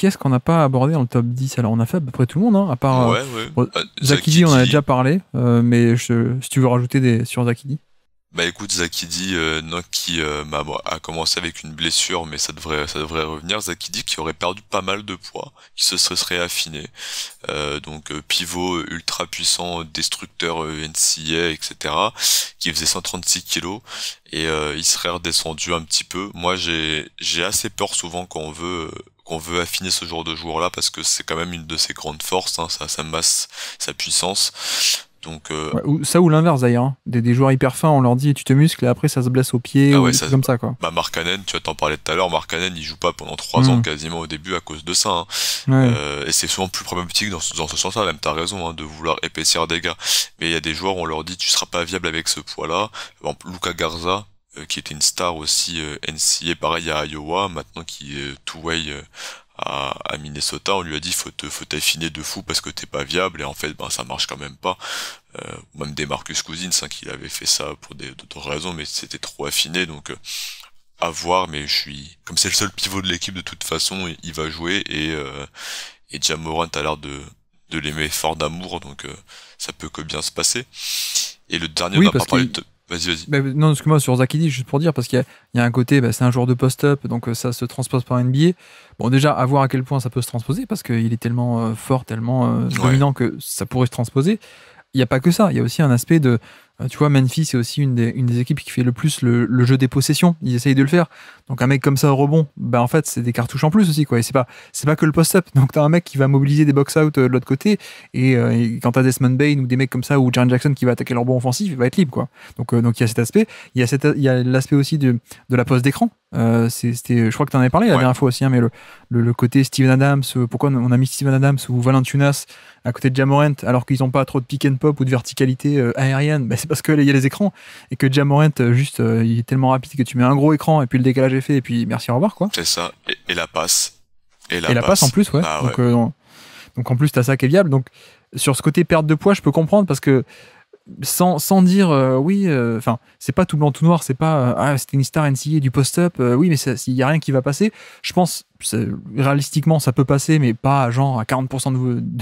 quest ce qu'on n'a pas abordé dans le top 10 Alors, on a fait à peu près tout le monde, hein, à part. Euh, euh, Zakidi, on en a déjà parlé, euh, mais si tu veux rajouter des, sur Zakidi. Bah écoute, Zakidi, qui a commencé avec une blessure, mais ça devrait, ça devrait revenir. Zakidi qui aurait perdu pas mal de poids, qui se serait affiné. donc pivot ultra puissant, destructeur NCA, etc. Qui faisait 136 kilos et il serait redescendu un petit peu. Moi, j'ai, j'ai assez peur souvent quand on veut on veut affiner ce genre de joueur-là parce que c'est quand même une de ses grandes forces, hein, sa, masse, sa puissance. Donc, euh, ça ou l'inverse d'ailleurs, hein. des, joueurs hyper fins, on leur dit tu te muscles et après ça se blesse au pied ah ou comme ça quoi. Bah tu vas t'en de tout à l'heure, Markanen il joue pas pendant 3 hmm. ans quasiment au début à cause de ça. Hein. Euh, et c'est souvent plus problématique dans ce, dans ce sens-là, même t'as raison hein, de vouloir épaissir des gars. Mais il y a des joueurs, on leur dit tu seras pas viable avec ce poids-là. Luca Garza, euh, qui était une star aussi euh, NCA, pareil à Iowa, maintenant qui est euh, two-way à, Minnesota, on lui a dit faut faut t'affiner de fou parce que t'es pas viable et en fait ben ça marche quand même pas. Euh, même des Marcus Cousins hein, qui avait fait ça pour d'autres raisons mais c'était trop affiné donc à voir mais je suis comme c'est le seul pivot de l'équipe de toute façon il, va jouer et euh, et Jamorant a l'air de de l'aimer fort d'amour donc ça peut que bien se passer. Et le dernier on parlé de Vas-y, vas-y. Bah, non, excuse-moi, sur Zakidi, juste pour dire, parce qu'il y, a un côté, bah, c'est un joueur de post-up, donc euh, ça se transpose par NBA. Bon, déjà, à voir à quel point ça peut se transposer, parce qu'il est tellement euh, fort, tellement euh, dominant que ça pourrait se transposer il n'y a pas que ça. Il y a aussi un aspect de. Euh, tu vois, Memphis, c'est aussi une des, équipes qui fait le plus le, jeu des possessions. Ils essayent de le faire. Donc, un mec comme ça au rebond, ben, en fait, c'est des cartouches en plus aussi, quoi. Et c'est pas, c'est pas que le post-up. Donc, t'as un mec qui va mobiliser des box-out euh, de l'autre côté. Euh, et, quand t'as Desmond Bain ou des mecs comme ça ou John Jackson qui va attaquer leur rebond offensif, il va être libre, quoi. Donc, donc, il y a cet aspect. Il y a, cet, il y a l'aspect aussi de la pose d'écran. Euh, c'était, je crois que tu en avais parlé la dernière fois aussi, hein, mais le, le, côté Steven Adams, euh, pourquoi on a mis Steven Adams ou Valentunas à côté de Jamorant alors qu'ils n'ont pas trop de pick and pop ou de verticalité euh, aérienne bah, C'est parce qu'il y a les écrans et que Jamorant, juste, il est tellement rapide que tu mets un gros écran et puis le décalage est fait et puis merci, au revoir. quoi. C'est ça, et, la passe. Et la, passe. en plus, ouais. Ah, donc, donc, en plus, tu as ça qui est viable. Donc sur ce côté perte de poids, je peux comprendre parce que sans, dire euh, oui, euh, enfin, c'est pas tout blanc, tout noir, c'est pas euh, ah, c'était une star NCA du post-up, oui, mais s'il y a rien qui va passer. Je pense, réalistiquement, ça peut passer, mais pas à genre à 40%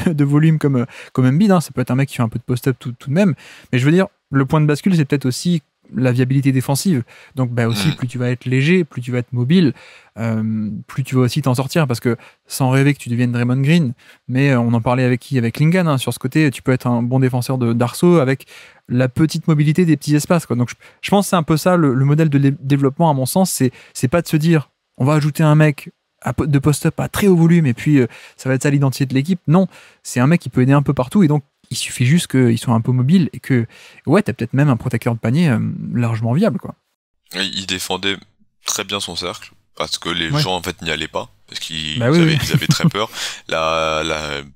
de, de, volume comme, comme Embiid. Hein. Ça peut être un mec qui fait un peu de post-up tout de même. Mais je veux dire, le point de bascule, c'est peut-être aussi la viabilité défensive. Donc bah aussi, hmm. plus tu vas être léger, plus tu vas être mobile, euh, plus tu vas aussi t'en sortir. Parce que sans rêver que tu deviennes Draymond Green, mais euh, on en parlait avec qui Avec Lingan, hein, sur ce côté, tu peux être un bon défenseur d'arceau avec la petite mobilité des petits espaces. Quoi. Donc je, pense que c'est un peu ça le, modèle de développement, à mon sens. C'est pas de se dire, on va ajouter un mec de post-up à très haut volume et puis euh, ça va être ça l'identité de l'équipe. Non, c'est un mec qui peut aider un peu partout et donc il suffit juste qu'ils soient un peu mobiles et que, ouais, t'as peut-être même un protecteur de panier euh, largement viable, quoi. Il défendait très bien son cercle parce que les gens en fait n'y allaient pas parce qu'ils bah avaient, très peur. Là,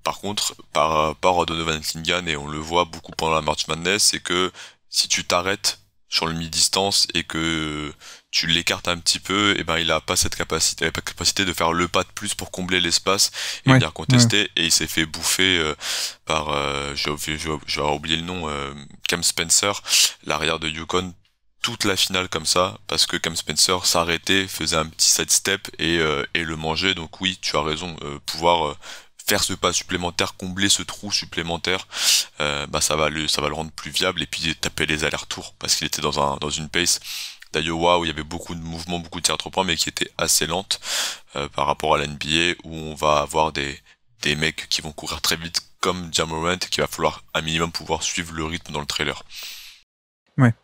par contre, par, par Donovan Klingan et on le voit beaucoup pendant la March Madness, c'est que si tu t'arrêtes sur le mi-distance et que tu l'écartes un petit peu, et eh ben il a pas cette capacité, pas capacité de faire le pas de plus pour combler l'espace et bien contester. Et il s'est fait bouffer euh, par, euh, je oublié le nom, euh, Cam Spencer, l'arrière de Yukon toute la finale comme ça parce que Cam Spencer s'arrêtait, faisait un petit side step et, euh, et le mangeait. Donc oui, tu as raison, pouvoir faire ce pas supplémentaire, combler ce trou supplémentaire, euh, bah ça va le ça va le rendre plus viable et puis taper les allers-retours parce qu'il était dans un dans une pace d'Iowa où il y avait beaucoup de mouvements, beaucoup de tirs à trois points, mais qui était assez lente euh, par rapport à l'NBA où on va avoir des des mecs qui vont courir très vite comme Jamorant et qu'il va falloir un minimum pouvoir suivre le rythme dans le trailer. Ouais.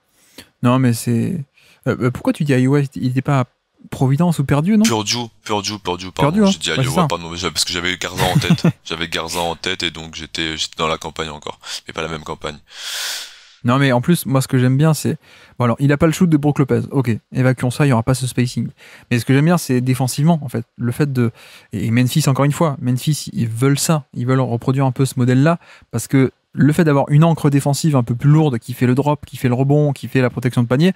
Non mais c'est euh, pourquoi tu dis Iowa Il n'était pas Providence ou perdu non Purdue, Purdue, Purdue, pardon. Hein. j'ai dit bah, pas parce que j'avais Garza en tête. j'avais Garza en tête et donc j'étais dans la campagne encore, mais pas la même campagne. Non, mais en plus, moi, ce que j'aime bien, c'est. Bon, il n'a pas le shoot de Brook Lopez. Ok, évacuons ça, il n'y aura pas ce spacing. Mais ce que j'aime bien, c'est défensivement, en fait. Le fait de. Et Memphis, encore une fois, Memphis, ils veulent ça. Ils veulent reproduire un peu ce modèle-là. Parce que le fait d'avoir une encre défensive un peu plus lourde qui fait le drop, qui fait le rebond, qui fait la protection de panier,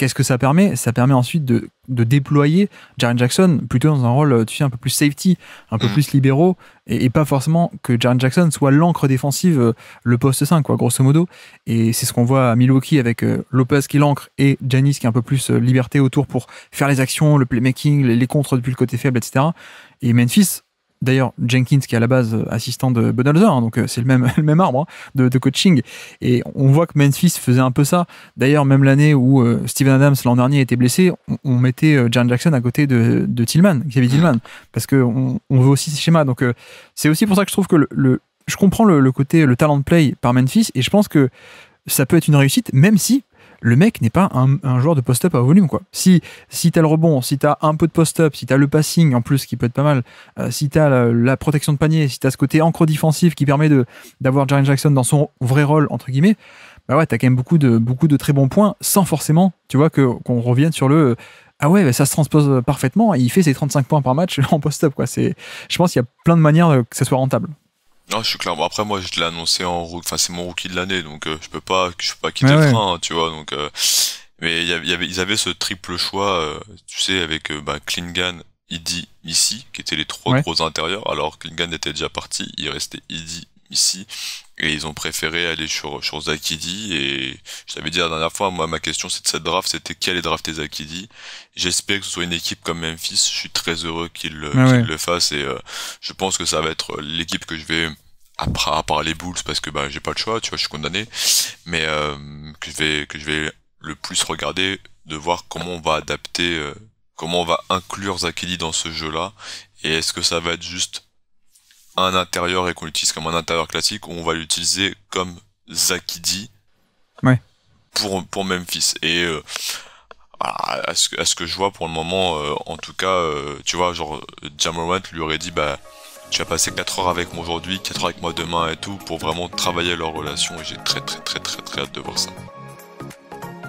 Qu'est-ce que ça permet Ça permet ensuite de, déployer Jaren Jackson plutôt dans un rôle, tu sais, un peu plus safety, un peu mm. plus libéraux, et, pas forcément que Jaren Jackson soit l'encre défensive, euh, le poste 5, grosso modo. Et c'est ce qu'on voit à Milwaukee avec euh, Lopez qui l'ancre et Janice qui a un peu plus euh, liberté autour pour faire les actions, le playmaking, les, les contres depuis le côté faible, etc. Et Memphis, D'ailleurs, Jenkins, qui est à la base euh, assistant de Budenholzer, hein, donc euh, c'est le même, le même arbre hein, de, coaching. Et on voit que Memphis faisait un peu ça. D'ailleurs, même l'année où euh, Steven Adams, l'an dernier, était blessé, on, mettait John Jackson à côté de, de Tillman, Xavier ah. Tillman, parce qu'on on veut aussi ces schémas. Donc, c'est aussi pour ça que je trouve que le, je comprends le, le, côté, le talent de play par Memphis, et je pense que ça peut être une réussite, même si le mec n'est pas un, joueur de post-up à volume. quoi. Si, si tu le rebond, si t'as un peu de post-up, si t'as le passing en plus qui peut être pas mal, euh, si t'as la, protection de panier, si t'as ce côté ancre défensif qui permet d'avoir Jaren Jackson dans son vrai rôle, entre guillemets, bah ouais, tu quand même beaucoup de, beaucoup de très bons points sans forcément, tu vois, qu'on revienne sur le ah ouais, bah, ça se transpose parfaitement et il fait ses 35 points par match en post-up. Quoi. C'est, je pense qu'il y a plein de manières euh, que ça soit rentable. Non, je suis clair. après, moi, je l'ai annoncé en route. Enfin, c'est mon rookie de l'année, donc euh, je peux pas, je peux pas quitter le train, tu vois. Donc, euh, mais y avait, avait, ils avaient ce triple choix, euh, tu sais, avec bah, Klingan, Idi, Missy, qui étaient les trois gros intérieurs. Alors, Klingan était déjà parti, il restait Idi, Missy et ils ont préféré aller sur, sur Zakidi. Et je t'avais dit la dernière fois, moi, ma question c'est de cette draft, c'était qui allait drafter Zakidi. J'espère que ce soit une équipe comme Memphis. Je suis très heureux qu'il euh, le fasse Et euh, je pense que ça va être l'équipe que je vais après à part les Bulls parce que bah j'ai pas le choix tu vois je suis condamné mais euh, que je vais que je vais le plus regarder de voir comment on va adapter comment on va inclure Zakidi dans ce jeu là et est-ce que ça va être juste un intérieur et qu'on l'utilise comme un intérieur classique, ou on va l'utiliser comme Zakidi ouais. pour, pour Memphis. Et euh, à, ce, à, ce, que je vois pour le moment, euh, en tout cas, euh, tu vois, genre, Jamorant lui aurait dit, bah, tu vas passé 4 heures avec moi aujourd'hui, 4 heures avec moi demain et tout, pour vraiment travailler leur relation, et j'ai très très très très très hâte de voir ça.